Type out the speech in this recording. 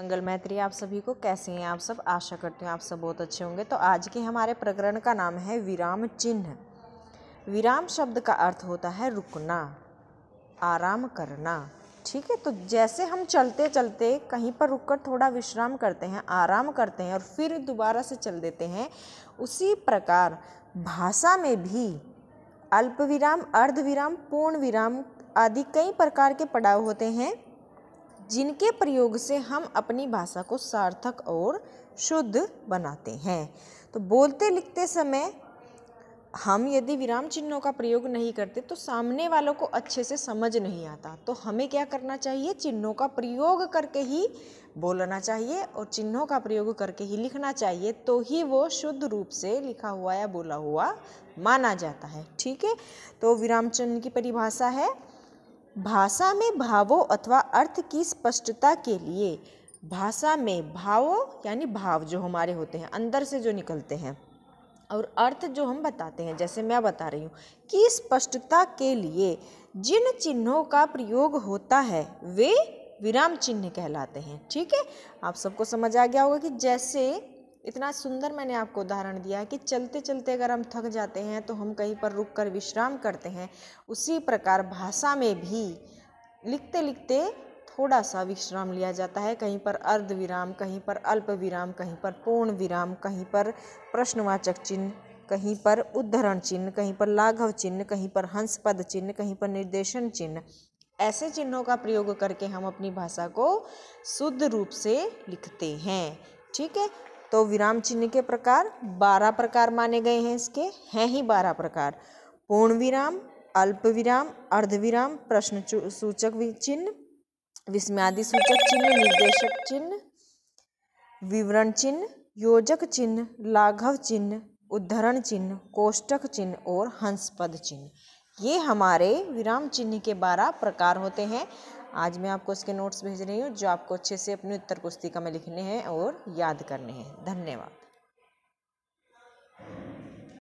मंगल मैत्री आप सभी को कैसे हैं आप सब आशा करती हूँ आप सब बहुत अच्छे होंगे तो आज के हमारे प्रकरण का नाम है विराम चिन्ह विराम शब्द का अर्थ होता है रुकना आराम करना ठीक है तो जैसे हम चलते चलते कहीं पर रुककर थोड़ा विश्राम करते हैं आराम करते हैं और फिर दोबारा से चल देते हैं उसी प्रकार भाषा में भी अल्प विराम अर्ध विराम पूर्ण विराम आदि कई प्रकार के पड़ाव होते हैं जिनके प्रयोग से हम अपनी भाषा को सार्थक और शुद्ध बनाते हैं तो बोलते लिखते समय हम यदि विराम चिन्हों का प्रयोग नहीं करते तो सामने वालों को अच्छे से समझ नहीं आता तो हमें क्या करना चाहिए चिन्हों का प्रयोग करके ही बोलना चाहिए और चिन्हों का प्रयोग करके ही लिखना चाहिए तो ही वो शुद्ध रूप से लिखा हुआ या बोला हुआ माना जाता है ठीक है तो विराम चिन्ह की परिभाषा है भाषा में भावों अथवा अर्थ की स्पष्टता के लिए भाषा में भावों यानी भाव जो हमारे होते हैं अंदर से जो निकलते हैं और अर्थ जो हम बताते हैं जैसे मैं बता रही हूँ कि स्पष्टता के लिए जिन चिन्हों का प्रयोग होता है वे विराम चिन्ह कहलाते हैं ठीक है आप सबको समझ आ गया होगा कि जैसे इतना सुंदर मैंने आपको उदाहरण दिया है कि चलते चलते अगर हम थक जाते हैं तो हम कहीं पर रुक कर विश्राम करते हैं उसी प्रकार भाषा में भी लिखते लिखते थोड़ा सा विश्राम लिया जाता है कहीं पर अर्ध विराम कहीं पर अल्प विराम कहीं पर पूर्ण विराम कहीं पर प्रश्नवाचक चिन्ह कहीं पर उद्धरण चिन्ह कहीं पर लाघव चिन्ह कहीं पर हंस पद चिन्ह कहीं पर निर्देशन चिन्ह ऐसे चिन्हों का प्रयोग करके हम अपनी भाषा को शुद्ध रूप से लिखते हैं ठीक है तो विराम चिन्ह के प्रकार बारह प्रकार माने गए हैं इसके हैं ही बारह प्रकार पूर्ण विराम अल्प विराम अर्धविराम प्रश्न सूचक चिन्ह विस्मयादि सूचक चिन्ह निर्देशक चिन्ह विवरण चिन्ह योजक चिन्ह लाघव चिन्ह उद्धरण चिन्ह कोष्टक चिन्ह और हंसपद चिन्ह ये हमारे विराम चिन्ह के बारह प्रकार होते हैं आज मैं आपको इसके नोट्स भेज रही हूँ जो आपको अच्छे से अपनी उत्तर पुस्तिका में लिखने हैं और याद करने हैं धन्यवाद